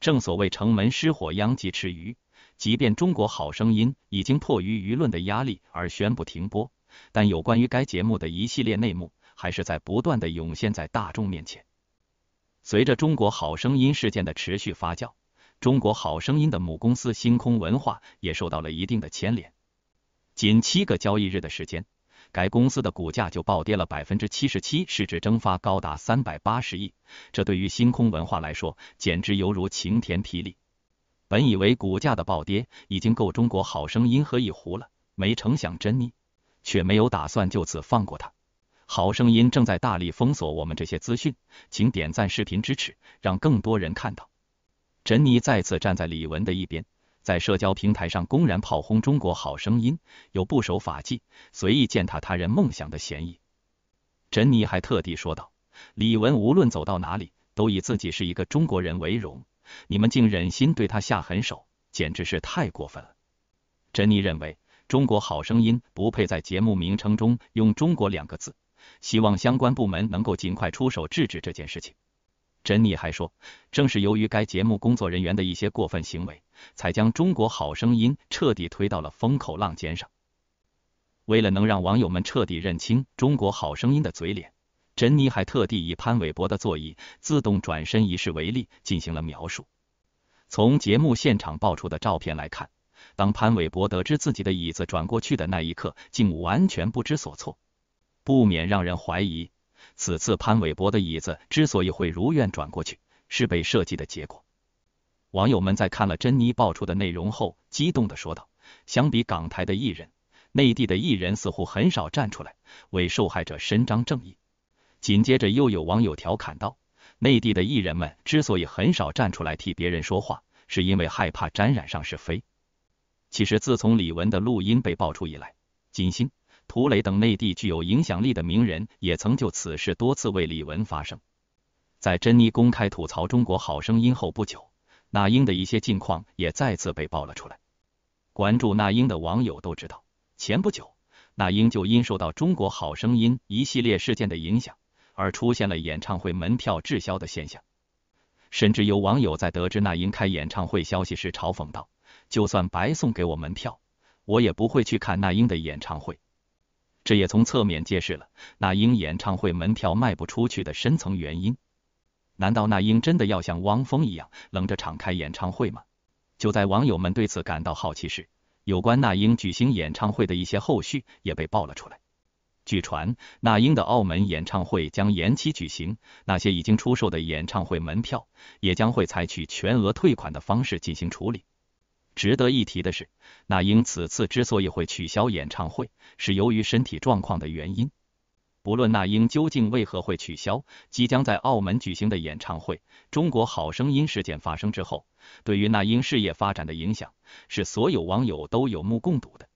正所谓城门失火，殃及池鱼。即便中国好声音已经迫于舆论的压力而宣布停播，但有关于该节目的一系列内幕还是在不断的涌现在大众面前。随着中国好声音事件的持续发酵，中国好声音的母公司星空文化也受到了一定的牵连。仅七个交易日的时间。该公司的股价就暴跌了百分之七十七，市值蒸发高达三百八十亿，这对于星空文化来说简直犹如晴天霹雳。本以为股价的暴跌已经够中国好声音喝一壶了，没成想珍妮却没有打算就此放过他。好声音正在大力封锁我们这些资讯，请点赞视频支持，让更多人看到。珍妮再次站在李玟的一边。在社交平台上公然炮轰《中国好声音》，有不守法纪、随意践踏他人梦想的嫌疑。珍妮还特地说道：“李玟无论走到哪里，都以自己是一个中国人为荣。你们竟忍心对他下狠手，简直是太过分了。”珍妮认为《中国好声音》不配在节目名称中用“中国”两个字，希望相关部门能够尽快出手制止这件事情。珍妮还说：“正是由于该节目工作人员的一些过分行为。”才将《中国好声音》彻底推到了风口浪尖上。为了能让网友们彻底认清《中国好声音》的嘴脸，珍妮还特地以潘玮柏的座椅自动转身仪式为例进行了描述。从节目现场爆出的照片来看，当潘玮柏得知自己的椅子转过去的那一刻，竟完全不知所措，不免让人怀疑，此次潘玮柏的椅子之所以会如愿转过去，是被设计的结果。网友们在看了珍妮爆出的内容后，激动地说道：“相比港台的艺人，内地的艺人似乎很少站出来为受害者伸张正义。”紧接着又有网友调侃道：“内地的艺人们之所以很少站出来替别人说话，是因为害怕沾染上是非。”其实，自从李玟的录音被爆出以来，金星、涂磊等内地具有影响力的名人也曾就此事多次为李玟发声。在珍妮公开吐槽《中国好声音》后不久。那英的一些近况也再次被爆了出来。关注那英的网友都知道，前不久那英就因受到《中国好声音》一系列事件的影响，而出现了演唱会门票滞销的现象。甚至有网友在得知那英开演唱会消息时，嘲讽道：“就算白送给我门票，我也不会去看那英的演唱会。”这也从侧面揭示了那英演唱会门票卖不出去的深层原因。难道那英真的要像汪峰一样冷着场开演唱会吗？就在网友们对此感到好奇时，有关那英举行演唱会的一些后续也被爆了出来。据传，那英的澳门演唱会将延期举行，那些已经出售的演唱会门票也将会采取全额退款的方式进行处理。值得一提的是，那英此次之所以会取消演唱会，是由于身体状况的原因。不论那英究竟为何会取消即将在澳门举行的演唱会，中国好声音事件发生之后，对于那英事业发展的影响是所有网友都有目共睹的。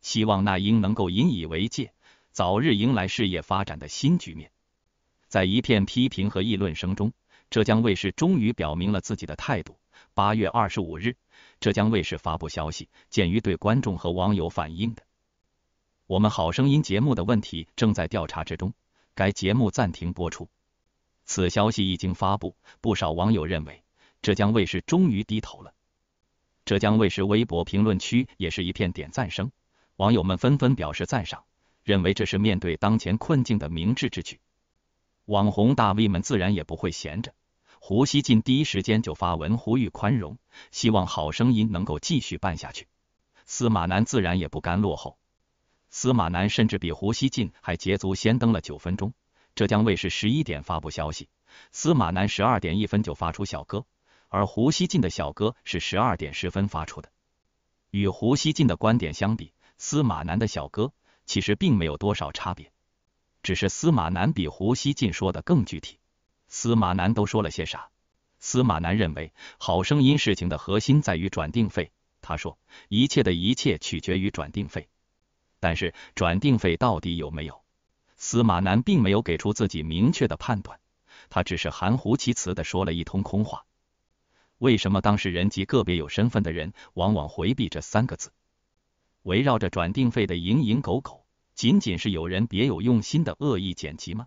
希望那英能够引以为戒，早日迎来事业发展的新局面。在一片批评和议论声中，浙江卫视终于表明了自己的态度。八月二十五日，浙江卫视发布消息，鉴于对观众和网友反映的。我们好声音节目的问题正在调查之中，该节目暂停播出。此消息一经发布，不少网友认为浙江卫视终于低头了。浙江卫视微博评论区也是一片点赞声，网友们纷纷表示赞赏，认为这是面对当前困境的明智之举。网红大 V 们自然也不会闲着，胡锡进第一时间就发文呼吁宽容，希望好声音能够继续办下去。司马南自然也不甘落后。司马南甚至比胡锡进还捷足先登了九分钟。浙江卫视十一点发布消息，司马南十二点一分就发出小哥，而胡锡进的小哥是十二点十分发出的。与胡锡进的观点相比，司马南的小哥其实并没有多少差别，只是司马南比胡锡进说的更具体。司马南都说了些啥？司马南认为，好声音事情的核心在于转定费。他说，一切的一切取决于转定费。但是转定费到底有没有？司马南并没有给出自己明确的判断，他只是含糊其辞的说了一通空话。为什么当事人及个别有身份的人往往回避这三个字？围绕着转定费的蝇营狗苟，仅仅是有人别有用心的恶意剪辑吗？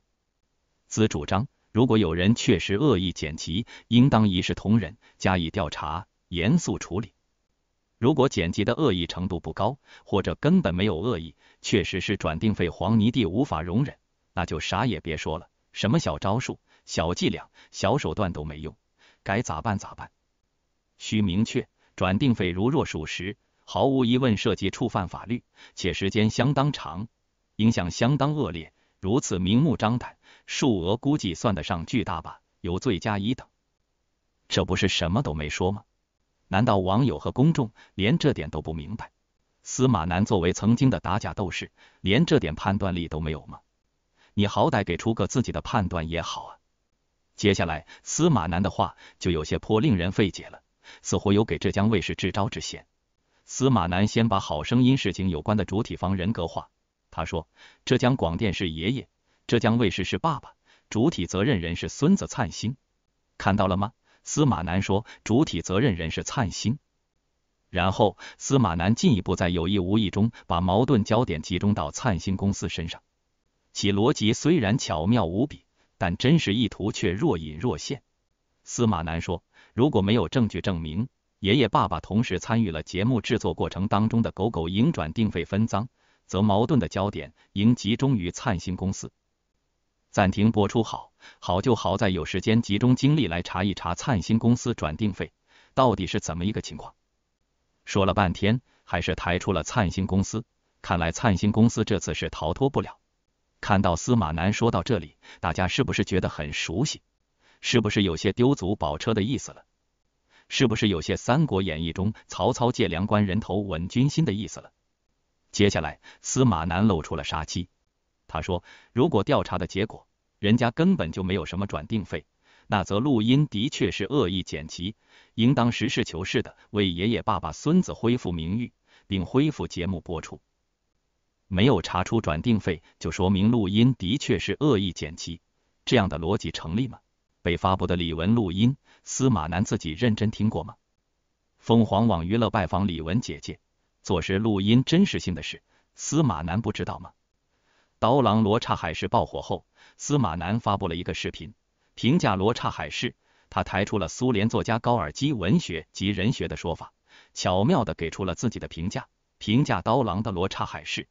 兹主张，如果有人确实恶意剪辑，应当一视同仁，加以调查，严肃处理。如果剪辑的恶意程度不高，或者根本没有恶意，确实是转定费黄泥地无法容忍，那就啥也别说了，什么小招数、小伎俩、小手段都没用，该咋办咋办。需明确，转定费如若属实，毫无疑问涉及触犯法律，且时间相当长，影响相当恶劣，如此明目张胆，数额估计算得上巨大吧，有罪加一等。这不是什么都没说吗？难道网友和公众连这点都不明白？司马南作为曾经的打假斗士，连这点判断力都没有吗？你好歹给出个自己的判断也好啊！接下来司马南的话就有些颇令人费解了，似乎有给浙江卫视支招之嫌。司马南先把好声音事情有关的主体方人格化，他说：“浙江广电是爷爷，浙江卫视是爸爸，主体责任人是孙子灿星。”看到了吗？司马南说，主体责任人是灿星，然后司马南进一步在有意无意中把矛盾焦点集中到灿星公司身上，其逻辑虽然巧妙无比，但真实意图却若隐若现。司马南说，如果没有证据证明爷爷爸爸同时参与了节目制作过程当中的狗狗营转定费分赃，则矛盾的焦点应集中于灿星公司。暂停播出，好，好就好在有时间集中精力来查一查灿星公司转定费到底是怎么一个情况。说了半天，还是抬出了灿星公司，看来灿星公司这次是逃脱不了。看到司马南说到这里，大家是不是觉得很熟悉？是不是有些丢卒保车的意思了？是不是有些《三国演义》中曹操借粮官人头稳军心的意思了？接下来，司马南露出了杀机。他说：“如果调查的结果，人家根本就没有什么转定费，那则录音的确是恶意剪辑，应当实事求是的为爷爷、爸爸、孙子恢复名誉，并恢复节目播出。没有查出转定费，就说明录音的确是恶意剪辑，这样的逻辑成立吗？被发布的李玟录音，司马南自己认真听过吗？凤凰网娱乐拜访李玟姐姐，做实录音真实性的事，司马南不知道吗？”刀郎《罗刹海市》爆火后，司马南发布了一个视频，评价《罗刹海市》。他抬出了苏联作家高尔基文学及人学的说法，巧妙的给出了自己的评价。评价刀郎的《罗刹海市》，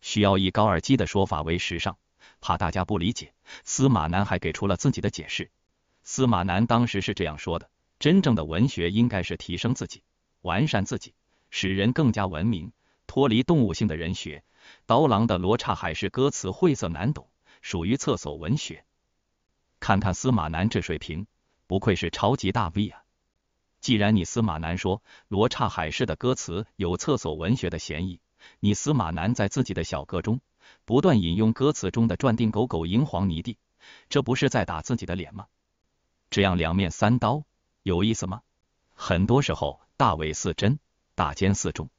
需要以高尔基的说法为时尚，怕大家不理解，司马南还给出了自己的解释。司马南当时是这样说的：真正的文学应该是提升自己，完善自己，使人更加文明，脱离动物性的人学。刀郎的《罗刹海市》歌词晦涩难懂，属于厕所文学。看看司马南这水平，不愧是超级大 V 啊！既然你司马南说《罗刹海市》的歌词有厕所文学的嫌疑，你司马南在自己的小歌中不断引用歌词中的“转定狗狗银黄泥地”，这不是在打自己的脸吗？这样两面三刀有意思吗？很多时候大伪似真，大奸似忠。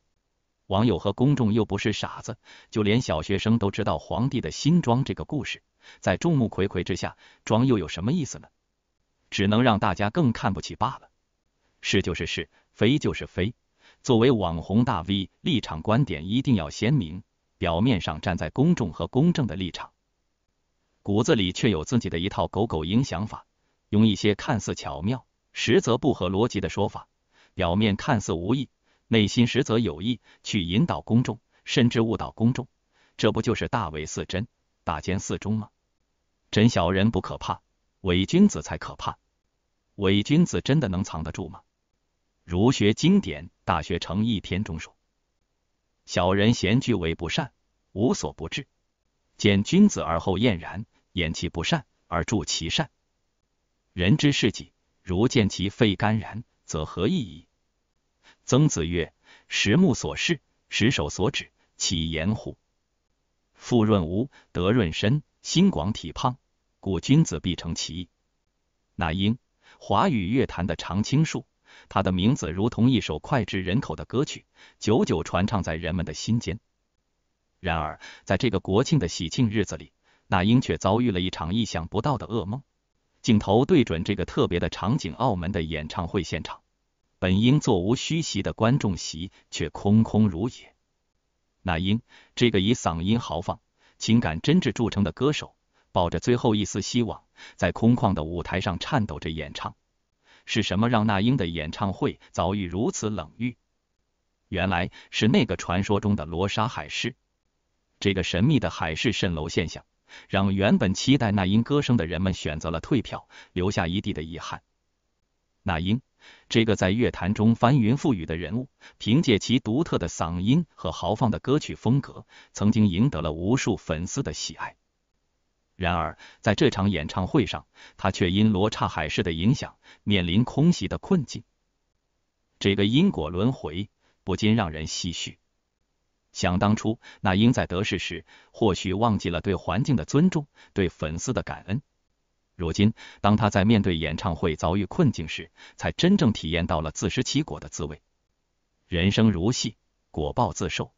网友和公众又不是傻子，就连小学生都知道皇帝的新装这个故事。在众目睽睽之下装又有什么意思呢？只能让大家更看不起罢了。是就是是，非就是非。作为网红大 V，立场观点一定要鲜明，表面上站在公众和公正的立场，骨子里却有自己的一套“狗狗音”想法，用一些看似巧妙，实则不合逻辑的说法，表面看似无意，内心实则有意去引导公众，甚至误导公众，这不就是大伪似真，大奸似忠吗？真小人不可怕，伪君子才可怕。伪君子真的能藏得住吗？儒学经典《大学》成一篇中说：“小人闲居为不善，无所不至；见君子而后厌然，掩其不善而助其善。人之事己，如见其肺肝然，则何益矣？”曾子曰：“实木所视，实手所指，其言乎？富润无德润身，心广体胖，故君子必承其义。”那英，华语乐坛的常青树，她的名字如同一首脍炙人口的歌曲，久久传唱在人们的心间。然而，在这个国庆的喜庆日子里，那英却遭遇了一场意想不到的噩梦。镜头对准这个特别的场景——澳门的演唱会现场。本应座无虚席的观众席却空空如也。那英这个以嗓音豪放、情感真挚著称的歌手，抱着最后一丝希望，在空旷的舞台上颤抖着演唱。是什么让那英的演唱会遭遇如此冷遇？原来是那个传说中的“罗莎海市”。这个神秘的海市蜃楼现象，让原本期待那英歌声的人们选择了退票，留下一地的遗憾。那英。这个在乐坛中翻云覆雨的人物，凭借其独特的嗓音和豪放的歌曲风格，曾经赢得了无数粉丝的喜爱。然而，在这场演唱会上，他却因罗刹海市的影响，面临空袭的困境。这个因果轮回，不禁让人唏嘘。想当初，那英在得势时，或许忘记了对环境的尊重，对粉丝的感恩。如今，当他在面对演唱会遭遇困境时，才真正体验到了自食其果的滋味。人生如戏，果报自受。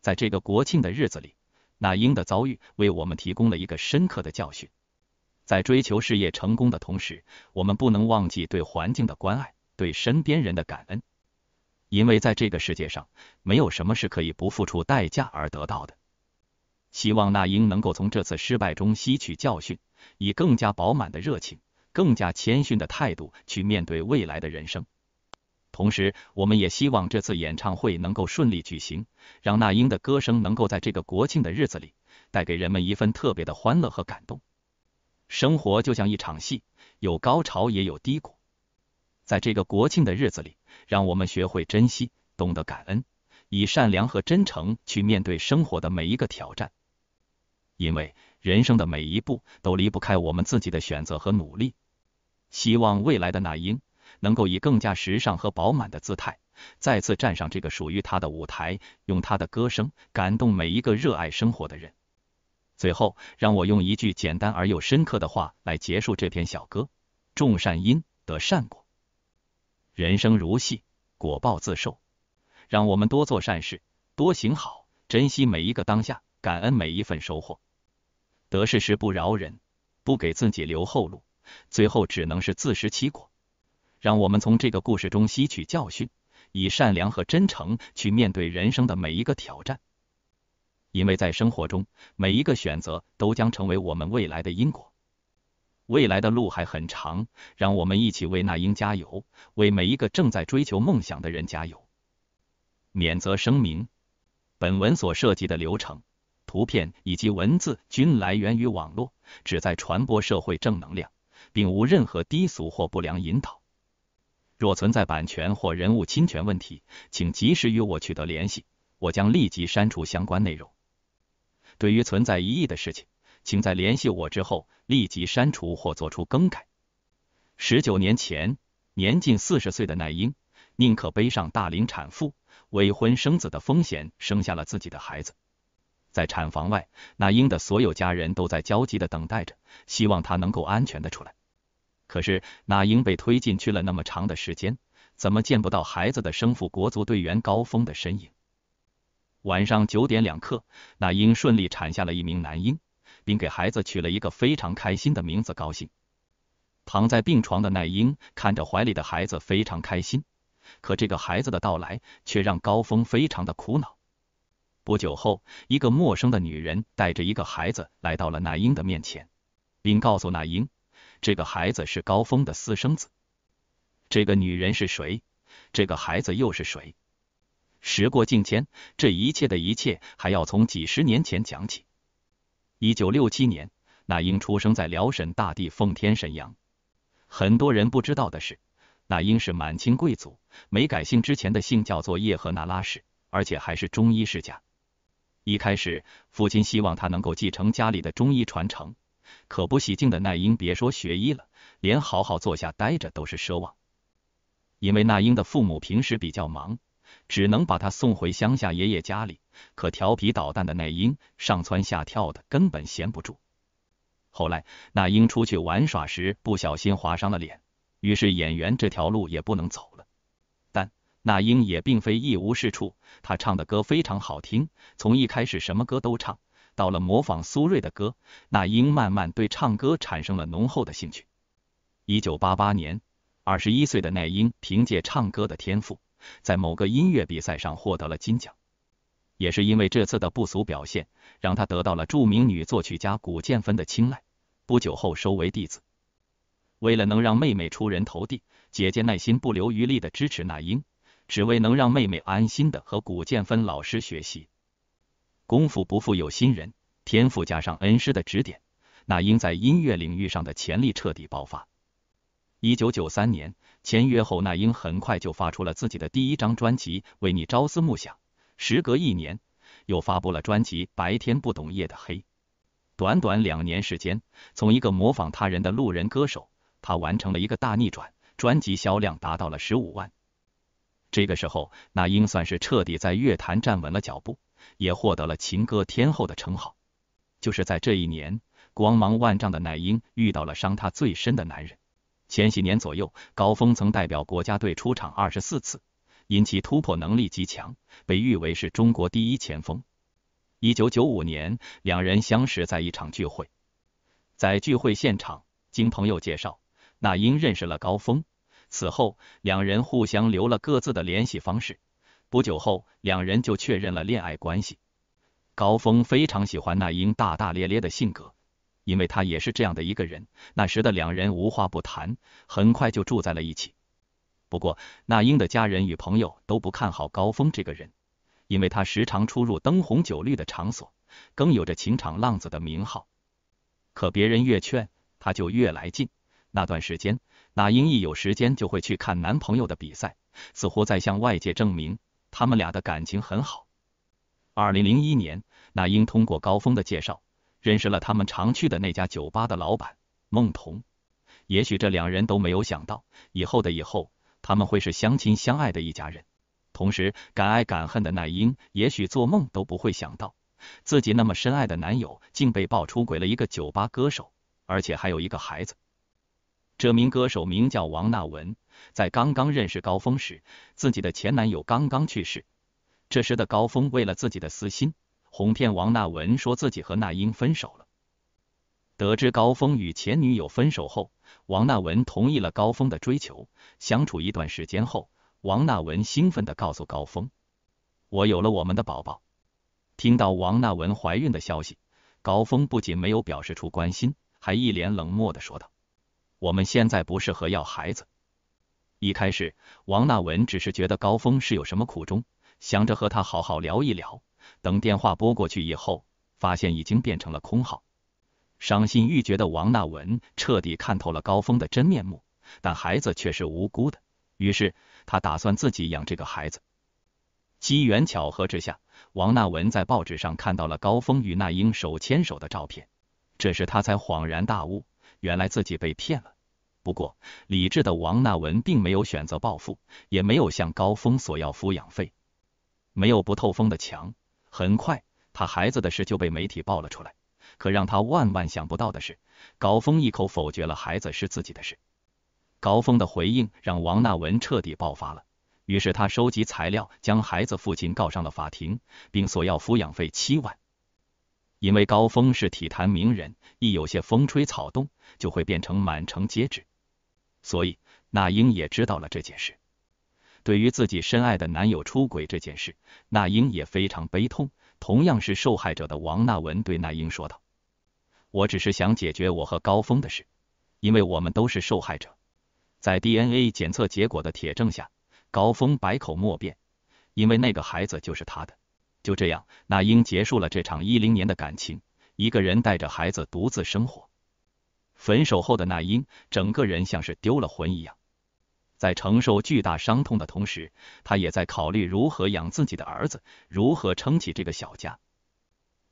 在这个国庆的日子里，那英的遭遇为我们提供了一个深刻的教训：在追求事业成功的同时，我们不能忘记对环境的关爱，对身边人的感恩。因为在这个世界上，没有什么是可以不付出代价而得到的。希望那英能够从这次失败中吸取教训。以更加饱满的热情、更加谦逊的态度去面对未来的人生。同时，我们也希望这次演唱会能够顺利举行，让那英的歌声能够在这个国庆的日子里带给人们一份特别的欢乐和感动。生活就像一场戏，有高潮也有低谷。在这个国庆的日子里，让我们学会珍惜，懂得感恩，以善良和真诚去面对生活的每一个挑战。因为人生的每一步都离不开我们自己的选择和努力。希望未来的那英能够以更加时尚和饱满的姿态，再次站上这个属于她的舞台，用她的歌声感动每一个热爱生活的人。最后，让我用一句简单而又深刻的话来结束这篇小歌：种善因得善果，人生如戏，果报自受。让我们多做善事，多行好，珍惜每一个当下，感恩每一份收获。得势时不饶人，不给自己留后路，最后只能是自食其果。让我们从这个故事中吸取教训，以善良和真诚去面对人生的每一个挑战。因为在生活中，每一个选择都将成为我们未来的因果。未来的路还很长，让我们一起为那英加油，为每一个正在追求梦想的人加油。免责声明：本文所涉及的流程。图片以及文字均来源于网络，旨在传播社会正能量，并无任何低俗或不良引导。若存在版权或人物侵权问题，请及时与我取得联系，我将立即删除相关内容。对于存在异议的事情，请在联系我之后立即删除或做出更改。十九年前，年近四十岁的奈英宁可背上大龄产妇、未婚生子的风险，生下了自己的孩子。在产房外，那英的所有家人都在焦急的等待着，希望她能够安全的出来。可是，那英被推进去了那么长的时间，怎么见不到孩子的生父国足队员高峰的身影？晚上九点两刻，那英顺利产下了一名男婴，并给孩子取了一个非常开心的名字——高兴。躺在病床的那英看着怀里的孩子，非常开心。可这个孩子的到来，却让高峰非常的苦恼。不久后，一个陌生的女人带着一个孩子来到了那英的面前，并告诉那英，这个孩子是高峰的私生子。这个女人是谁？这个孩子又是谁？时过境迁，这一切的一切还要从几十年前讲起。一九六七年，那英出生在辽沈大地，奉天沈阳。很多人不知道的是，那英是满清贵族，没改姓之前的姓叫做叶赫那拉氏，而且还是中医世家。一开始，父亲希望他能够继承家里的中医传承，可不喜静的奈英别说学医了，连好好坐下待着都是奢望。因为奈英的父母平时比较忙，只能把他送回乡下爷爷家里。可调皮捣蛋的奈英上蹿下跳的，根本闲不住。后来，奈英出去玩耍时不小心划伤了脸，于是演员这条路也不能走了。但那英也并非一无是处。他唱的歌非常好听，从一开始什么歌都唱，到了模仿苏芮的歌，那英慢慢对唱歌产生了浓厚的兴趣。一九八八年，二十一岁的奈英凭借唱歌的天赋，在某个音乐比赛上获得了金奖。也是因为这次的不俗表现，让她得到了著名女作曲家谷建芬的青睐，不久后收为弟子。为了能让妹妹出人头地，姐姐耐心不留余力的支持那英。只为能让妹妹安心的和古建芬老师学习，功夫不负有心人，天赋加上恩师的指点，那英在音乐领域上的潜力彻底爆发。一九九三年签约后，那英很快就发出了自己的第一张专辑《为你朝思暮想》，时隔一年，又发布了专辑《白天不懂夜的黑》。短短两年时间，从一个模仿他人的路人歌手，他完成了一个大逆转，专辑销量达到了十五万。这个时候，那英算是彻底在乐坛站稳了脚步，也获得了“情歌天后”的称号。就是在这一年，光芒万丈的那英遇到了伤她最深的男人。前几年左右，高峰曾代表国家队出场二十四次，因其突破能力极强，被誉为是中国第一前锋。一九九五年，两人相识在一场聚会，在聚会现场，经朋友介绍，那英认识了高峰。此后，两人互相留了各自的联系方式。不久后，两人就确认了恋爱关系。高峰非常喜欢那英大大咧咧的性格，因为他也是这样的一个人。那时的两人无话不谈，很快就住在了一起。不过，那英的家人与朋友都不看好高峰这个人，因为他时常出入灯红酒绿的场所，更有着情场浪子的名号。可别人越劝，他就越来劲。那段时间。那英一有时间就会去看男朋友的比赛，似乎在向外界证明他们俩的感情很好。二零零一年，那英通过高峰的介绍，认识了他们常去的那家酒吧的老板孟桐。也许这两人都没有想到，以后的以后，他们会是相亲相爱的一家人。同时，敢爱敢恨的那英，也许做梦都不会想到，自己那么深爱的男友，竟被爆出轨了一个酒吧歌手，而且还有一个孩子。这名歌手名叫王娜文，在刚刚认识高峰时，自己的前男友刚刚去世。这时的高峰为了自己的私心，哄骗王娜文说自己和那英分手了。得知高峰与前女友分手后，王娜文同意了高峰的追求。相处一段时间后，王娜文兴奋的告诉高峰：“我有了我们的宝宝。”听到王娜文怀孕的消息，高峰不仅没有表示出关心，还一脸冷漠的说道。我们现在不适合要孩子。一开始，王娜文只是觉得高峰是有什么苦衷，想着和他好好聊一聊。等电话拨过去以后，发现已经变成了空号。伤心欲绝的王娜文彻底看透了高峰的真面目，但孩子却是无辜的。于是，他打算自己养这个孩子。机缘巧合之下，王娜文在报纸上看到了高峰与那英手牵手的照片，这时他才恍然大悟。原来自己被骗了，不过理智的王娜文并没有选择报复，也没有向高峰索要抚养费。没有不透风的墙，很快他孩子的事就被媒体爆了出来。可让他万万想不到的是，高峰一口否决了孩子是自己的事。高峰的回应让王娜文彻底爆发了，于是他收集材料，将孩子父亲告上了法庭，并索要抚养费七万。因为高峰是体坛名人，一有些风吹草动，就会变成满城皆知。所以，那英也知道了这件事。对于自己深爱的男友出轨这件事，那英也非常悲痛。同样是受害者的王娜文对那英说道：“我只是想解决我和高峰的事，因为我们都是受害者。”在 DNA 检测结果的铁证下，高峰百口莫辩，因为那个孩子就是他的。就这样，那英结束了这场一零年的感情，一个人带着孩子独自生活。分手后的那英，整个人像是丢了魂一样，在承受巨大伤痛的同时，她也在考虑如何养自己的儿子，如何撑起这个小家。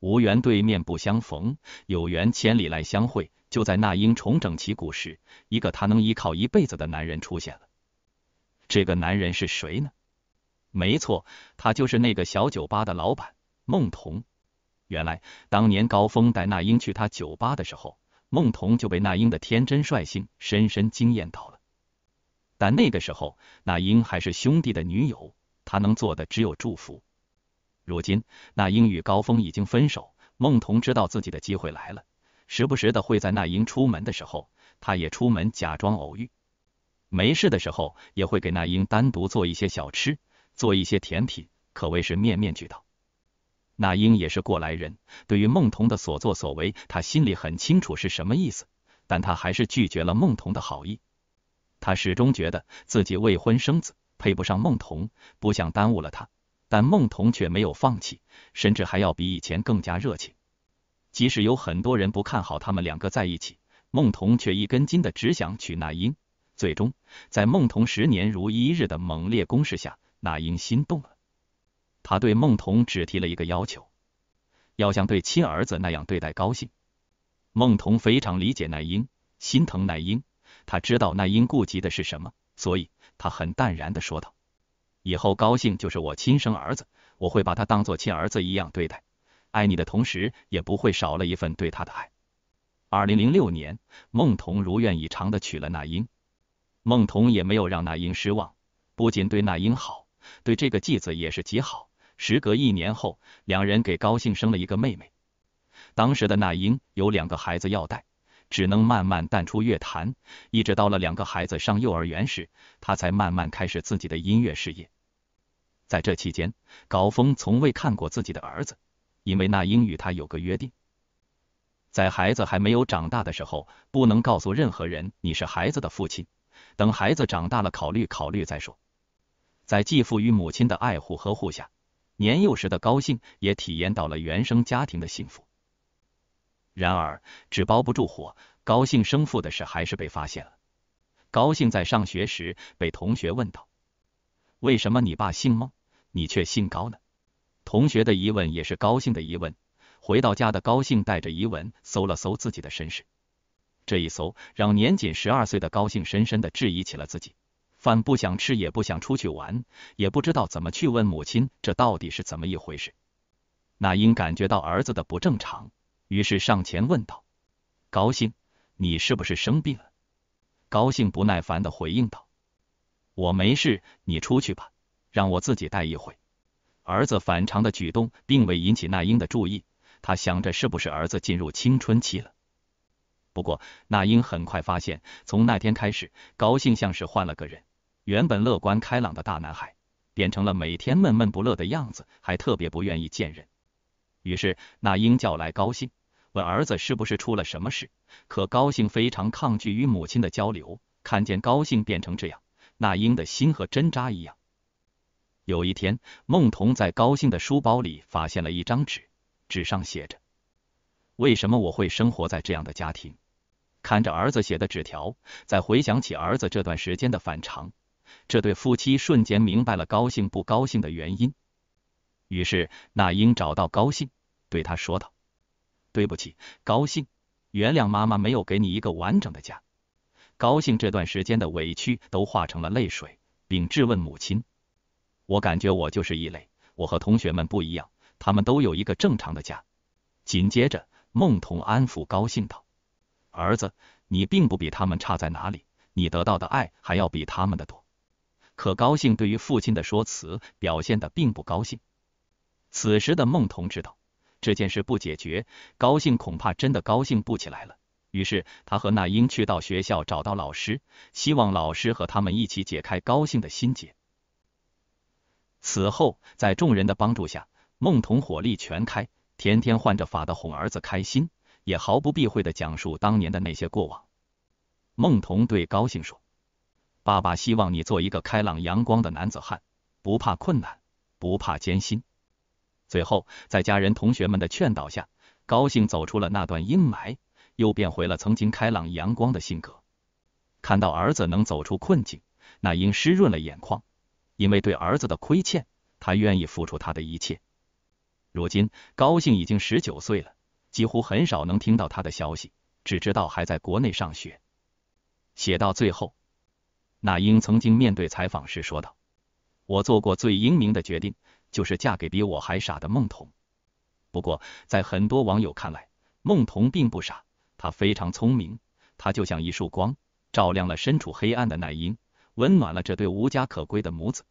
无缘对面不相逢，有缘千里来相会。就在那英重整旗鼓时，一个她能依靠一辈子的男人出现了。这个男人是谁呢？没错，他就是那个小酒吧的老板孟童。原来当年高峰带那英去他酒吧的时候，孟童就被那英的天真率性深深惊艳到了。但那个时候，那英还是兄弟的女友，他能做的只有祝福。如今那英与高峰已经分手，孟童知道自己的机会来了，时不时的会在那英出门的时候，他也出门假装偶遇。没事的时候，也会给那英单独做一些小吃。做一些甜品可谓是面面俱到。那英也是过来人，对于孟童的所作所为，他心里很清楚是什么意思，但他还是拒绝了孟童的好意。他始终觉得自己未婚生子配不上孟童，不想耽误了他。但孟童却没有放弃，甚至还要比以前更加热情。即使有很多人不看好他们两个在一起，孟童却一根筋的只想娶那英。最终，在孟童十年如一日的猛烈攻势下。那英心动了，他对孟童只提了一个要求，要像对亲儿子那样对待高兴。孟童非常理解奈英，心疼奈英，他知道奈英顾及的是什么，所以他很淡然的说道：“以后高兴就是我亲生儿子，我会把他当做亲儿子一样对待，爱你的同时也不会少了一份对他的爱。”二零零六年，孟童如愿以偿的娶了奈英，孟童也没有让奈英失望，不仅对奈英好。对这个继子也是极好。时隔一年后，两人给高兴生了一个妹妹。当时的那英有两个孩子要带，只能慢慢淡出乐坛。一直到了两个孩子上幼儿园时，她才慢慢开始自己的音乐事业。在这期间，高峰从未看过自己的儿子，因为那英与他有个约定：在孩子还没有长大的时候，不能告诉任何人你是孩子的父亲。等孩子长大了，考虑考虑再说。在继父与母亲的爱护呵护下，年幼时的高兴也体验到了原生家庭的幸福。然而，纸包不住火，高兴生父的事还是被发现了。高兴在上学时被同学问道：“为什么你爸姓孟，你却姓高呢？”同学的疑问也是高兴的疑问。回到家的高兴带着疑问搜了搜自己的身世，这一搜让年仅十二岁的高兴深深的质疑起了自己。饭不想吃，也不想出去玩，也不知道怎么去问母亲，这到底是怎么一回事？那英感觉到儿子的不正常，于是上前问道：“高兴，你是不是生病了？”高兴不耐烦的回应道：“我没事，你出去吧，让我自己待一会。”儿子反常的举动并未引起那英的注意，他想着是不是儿子进入青春期了。不过，那英很快发现，从那天开始，高兴像是换了个人。原本乐观开朗的大男孩，变成了每天闷闷不乐的样子，还特别不愿意见人。于是，那英叫来高兴，问儿子是不是出了什么事。可高兴非常抗拒与母亲的交流，看见高兴变成这样，那英的心和针扎一样。有一天，孟童在高兴的书包里发现了一张纸，纸上写着：“为什么我会生活在这样的家庭？”看着儿子写的纸条，再回想起儿子这段时间的反常。这对夫妻瞬间明白了高兴不高兴的原因，于是那英找到高兴，对他说道：“对不起，高兴，原谅妈妈没有给你一个完整的家。”高兴这段时间的委屈都化成了泪水，并质问母亲：“我感觉我就是异类，我和同学们不一样，他们都有一个正常的家。”紧接着，孟童安抚高兴道：“儿子，你并不比他们差，在哪里？你得到的爱还要比他们的多。”可高兴对于父亲的说辞表现的并不高兴。此时的孟童知道这件事不解决，高兴恐怕真的高兴不起来了。于是他和那英去到学校找到老师，希望老师和他们一起解开高兴的心结。此后，在众人的帮助下，孟童火力全开，天天换着法的哄儿子开心，也毫不避讳的讲述当年的那些过往。孟童对高兴说。爸爸希望你做一个开朗阳光的男子汉，不怕困难，不怕艰辛。最后，在家人、同学们的劝导下，高兴走出了那段阴霾，又变回了曾经开朗阳光的性格。看到儿子能走出困境，那英湿润了眼眶，因为对儿子的亏欠，他愿意付出他的一切。如今，高兴已经十九岁了，几乎很少能听到他的消息，只知道还在国内上学。写到最后。那英曾经面对采访时说道：“我做过最英明的决定就是嫁给比我还傻的孟桐。不过，在很多网友看来，孟桐并不傻，她非常聪明，她就像一束光，照亮了身处黑暗的那英，温暖了这对无家可归的母子。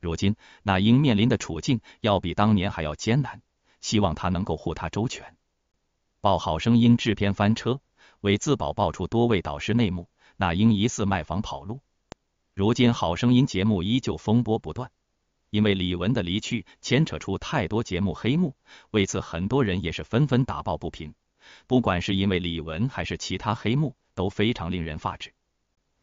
如今，那英面临的处境要比当年还要艰难，希望她能够护她周全。《好声音》制片翻车，为自保爆出多位导师内幕，那英疑似卖房跑路。如今《好声音》节目依旧风波不断，因为李玟的离去牵扯出太多节目黑幕，为此很多人也是纷纷打抱不平。不管是因为李玟还是其他黑幕，都非常令人发指。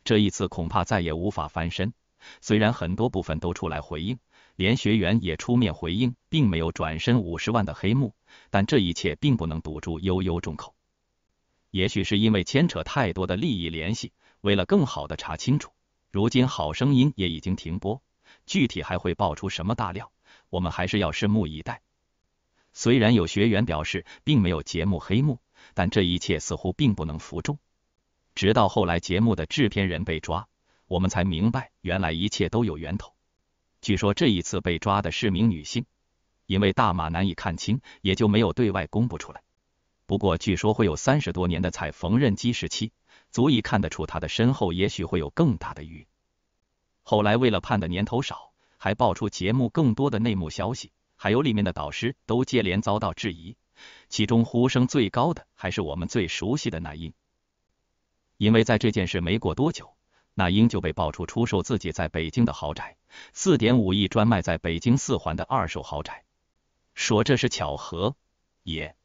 这一次恐怕再也无法翻身。虽然很多部分都出来回应，连学员也出面回应，并没有转身五十万的黑幕，但这一切并不能堵住悠悠众口。也许是因为牵扯太多的利益联系，为了更好的查清楚。如今《好声音》也已经停播，具体还会爆出什么大料，我们还是要拭目以待。虽然有学员表示并没有节目黑幕，但这一切似乎并不能服众。直到后来节目的制片人被抓，我们才明白原来一切都有源头。据说这一次被抓的是名女性，因为大码难以看清，也就没有对外公布出来。不过据说会有三十多年的踩缝纫机时期。足以看得出他的身后也许会有更大的鱼。后来为了判的年头少，还爆出节目更多的内幕消息，还有里面的导师都接连遭到质疑，其中呼声最高的还是我们最熟悉的那英，因为在这件事没过多久，那英就被爆出出售自己在北京的豪宅，四点五亿专卖在北京四环的二手豪宅，说这是巧合也。